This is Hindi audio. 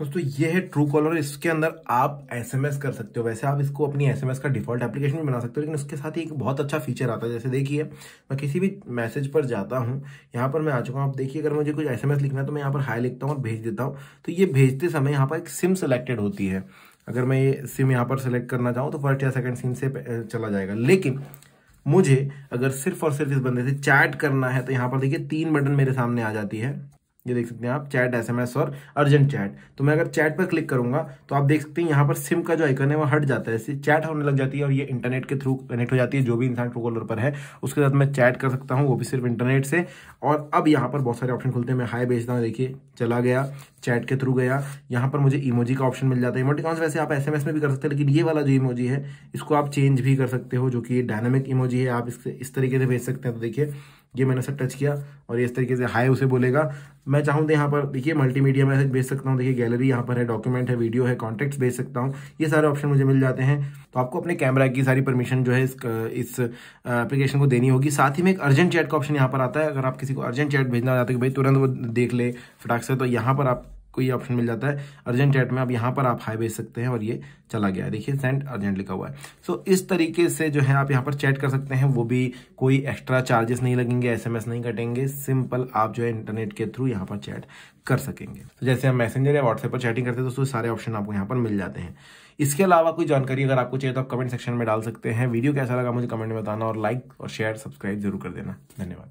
दोस्तों ये है ट्रू कॉलर इसके अंदर आप एसएमएस कर सकते हो वैसे आप इसको अपनी एसएमएस का डिफॉल्ट एप्लीकेशन भी बना सकते हो लेकिन उसके साथ ही एक बहुत अच्छा फीचर आता है जैसे देखिए मैं किसी भी मैसेज पर जाता हूँ यहाँ पर मैं आ चुका हूँ आप देखिए अगर मुझे कुछ एसएमएस लिखना है तो मैं यहाँ पर हाई लिखता हूँ और भेज देता हूँ तो ये भेजते समय यहाँ पर एक सिम सेलेक्टेड होती है अगर मैं ये सिम यहाँ पर सेलेक्ट करना चाहूँ तो फर्स्ट या सेकेंड सिम से चला जाएगा लेकिन मुझे अगर सिर्फ और सिर्फ इस बंदे से चैट करना है तो यहाँ पर देखिए तीन बटन मेरे सामने आ जाती है ये देख सकते हैं आप चैट एसएमएस और अर्जेंट चैट तो मैं अगर चैट पर क्लिक करूंगा तो आप देख सकते हैं यहाँ पर सिम का जो आइकन है वो हट जाता है इससे चैट होने लग जाती है और ये इंटरनेट के थ्रू कनेक्ट हो जाती है जो भी इंसान ट्रू पर है उसके साथ मैं चैट कर सकता हूँ वो भी सिर्फ इंटरनेट से और अब यहाँ पर बहुत सारे ऑप्शन खुलते हैं मैं हाई भेजता हूँ देखिए चला गया चैट के थ्रू गया यहाँ पर मुझे इमोजी का ऑप्शन मिल जाता है इमोटिकॉन्स वैसे आप एसएमएस में भी कर सकते हैं लेकिन ये वाला जो इमोजी है इसको आप चेंज भी कर सकते हो जो कि डायनामिक इमोजी है आप इससे इस तरीके से भेज सकते हैं तो देखिए ये मैंने सब टच किया और इस तरीके से हाई उसे बोलेगा मैं चाहूँ तो यहाँ पर देखिए मल्टीमीडिया मैसेज भेज सकता हूँ देखिए गैलरी यहाँ पर है डॉक्यूमेंट है वीडियो है कॉन्टेक्ट्स भेज सकता हूँ ये सारे ऑप्शन मुझे मिल जाते हैं तो आपको अपने कैमरा की सारी परमिशन जो है इस इस एप्लीकेशन को देनी होगी साथ ही में एक अर्जेंट चैट का ऑप्शन यहाँ पर आता है अगर आप किसी को अर्जेंट चैट भेजना चाहते हो भाई तुरंत वो देख ले फटाक से तो यहाँ पर आप को ये ऑप्शन मिल जाता है अर्जेंट चैट में अब यहाँ पर आप हाई भेज सकते हैं और ये चला गया है देखिए सेंड अर्जेंट लिखा हुआ है सो so, इस तरीके से जो है आप यहाँ पर चैट कर सकते हैं वो भी कोई एक्स्ट्रा चार्जेस नहीं लगेंगे एसएमएस नहीं कटेंगे सिंपल आप जो है इंटरनेट के थ्रू यहाँ पर चैट कर सकेंगे तो so, जैसे हम मैसेंजर या व्हाट्सएप पर चैटिंग करते हैं दोस्तों सारे ऑप्शन आपको यहाँ पर मिल जाते हैं इसके अलावा कोई जानकारी अगर आपको चाहिए तो आप कमेंट सेक्शन में डाल सकते हैं वीडियो कैसा लगा मुझे कमेंट में बताना और लाइक और शेयर सब्सक्राइब जरूर कर देना धन्यवाद